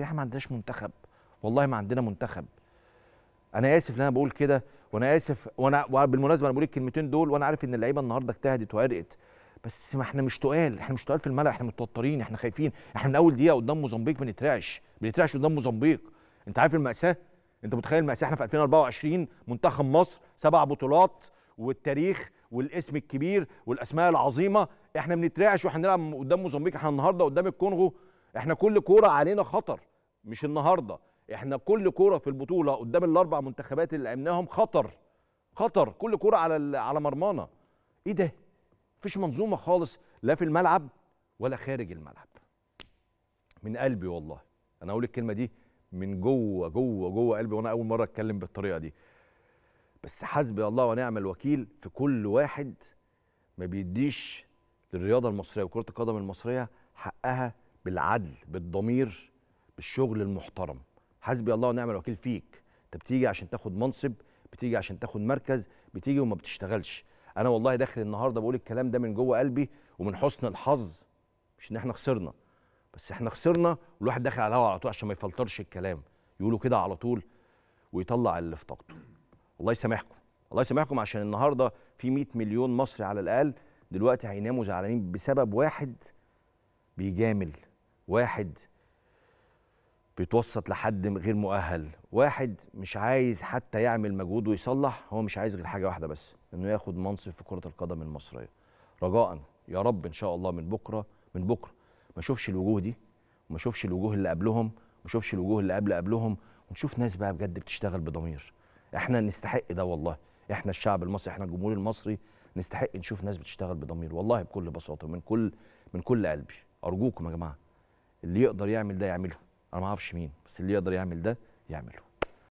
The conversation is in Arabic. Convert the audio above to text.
احنا ما عندناش منتخب والله ما عندنا منتخب انا اسف ان انا بقول كده وانا اسف وانا بالمناسبه انا بقول الكلمتين دول وانا عارف ان اللعيبه النهارده اجتهدت وعرقت بس ما احنا مش تقال احنا مش تقال في الملعب احنا متوترين احنا خايفين احنا من اول دقيقه قدام موزمبيق بنترعش بنترعش قدام موزمبيق انت عارف الماساه انت متخيل الماساه احنا في 2024 منتخب مصر سبع بطولات والتاريخ والاسم الكبير والاسماء العظيمه احنا بنترعش واحنا بنلعب قدام موزمبيق احنا النهارده قدام الكونغو احنا كل كوره علينا خطر مش النهارده احنا كل كوره في البطوله قدام الاربع منتخبات اللي لعبناهم خطر خطر كل كوره على على مرمانا ايه ده مفيش منظومه خالص لا في الملعب ولا خارج الملعب من قلبي والله انا اقول الكلمه دي من جوه جوه جوه قلبي وانا اول مره اتكلم بالطريقه دي بس حسبي الله ونعم الوكيل في كل واحد ما بيديش للرياضه المصريه وكره القدم المصريه حقها بالعدل بالضمير بالشغل المحترم حسبي الله ونعم الوكيل فيك انت بتيجي عشان تاخد منصب بتيجي عشان تاخد مركز بتيجي وما بتشتغلش انا والله داخل النهارده بقول الكلام ده من جوه قلبي ومن حسن الحظ مش ان احنا خسرنا بس احنا خسرنا والواحد داخل على الهوا على طول عشان ما يفلترش الكلام يقولوا كده على طول ويطلع اللي في طاقته الله يسامحكم الله يسامحكم عشان النهارده في 100 مليون مصري على الاقل دلوقتي هيناموا زعلانين بسبب واحد بيجامل واحد بيتوسط لحد غير مؤهل واحد مش عايز حتى يعمل مجهود ويصلح هو مش عايز غير حاجه واحده بس انه ياخد منصب في كره القدم المصريه رجاء يا رب ان شاء الله من بكره من بكره ما اشوفش الوجوه دي وما اشوفش الوجوه اللي قبلهم وما اشوفش الوجوه اللي قبل قبلهم ونشوف ناس بقى بجد بتشتغل بضمير احنا نستحق ده والله احنا الشعب المصري احنا الجمهور المصري نستحق نشوف ناس بتشتغل بضمير والله بكل بساطه من كل من كل قلبي ارجوكم يا جماعه اللي يقدر يعمل ده يعمله انا ما اعرفش مين بس اللي يقدر يعمل ده يعمله